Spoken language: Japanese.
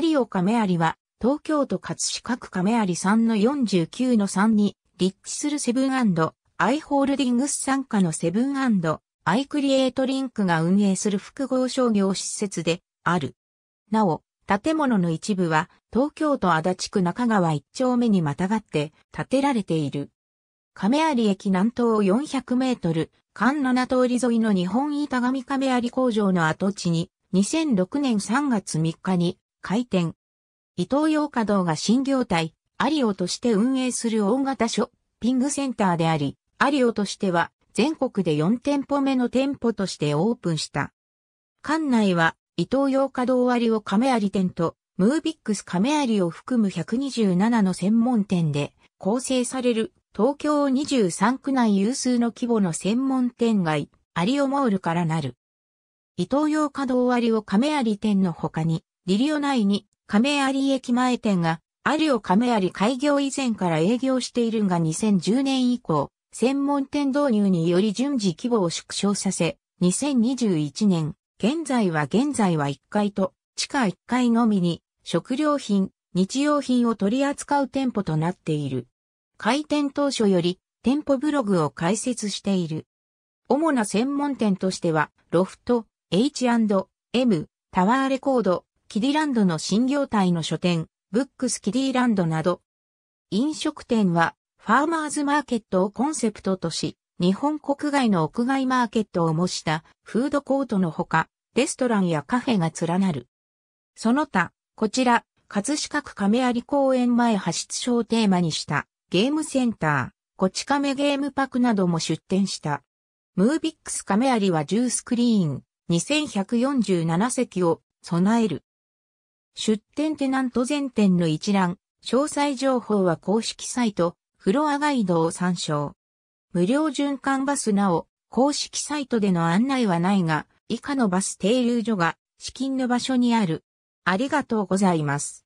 有尾亀有は、東京都葛飾区亀有3の49の3に、立地するセブンアイホールディングス傘下のセブンアイクリエイトリンクが運営する複合商業施設である。なお、建物の一部は東京都足立区中川1丁目にまたがって建てられている。亀有駅南東400メートル、関七通り沿いの日本板上亀有工場の跡地に2006年3月3日に開店。伊東洋華堂が新業態、アリオとして運営する大型ショッピングセンターであり、アリオとしては全国で4店舗目の店舗としてオープンした。館内は伊東洋華堂リオ亀有店と、ムービックス亀有を含む127の専門店で構成される東京23区内有数の規模の専門店街、アリオモールからなる。伊東洋華堂リオ亀有店の他に、リリオ内に亀有駅前店が、アリオ亀有開業以前から営業しているが2010年以降、専門店導入により順次規模を縮小させ、2021年、現在は現在は1階と地下1階のみに食料品、日用品を取り扱う店舗となっている。開店当初より店舗ブログを開設している。主な専門店としては、ロフト、H&M、タワーレコード、キディランドの新業態の書店、ブックスキディランドなど。飲食店は、ファーマーズマーケットをコンセプトとし、日本国外の屋外マーケットを模したフードコートのほか、レストランやカフェが連なる。その他、こちら、葛飾区亀有公園前派出所をテーマにしたゲームセンター、こち亀ゲームパクなども出店した。ムービックス亀有は10スクリーン、2147席を備える。出店テナント全店の一覧、詳細情報は公式サイト、フロアガイドを参照。無料循環バスなお、公式サイトでの案内はないが、以下のバス停留所が、資金の場所にある。ありがとうございます。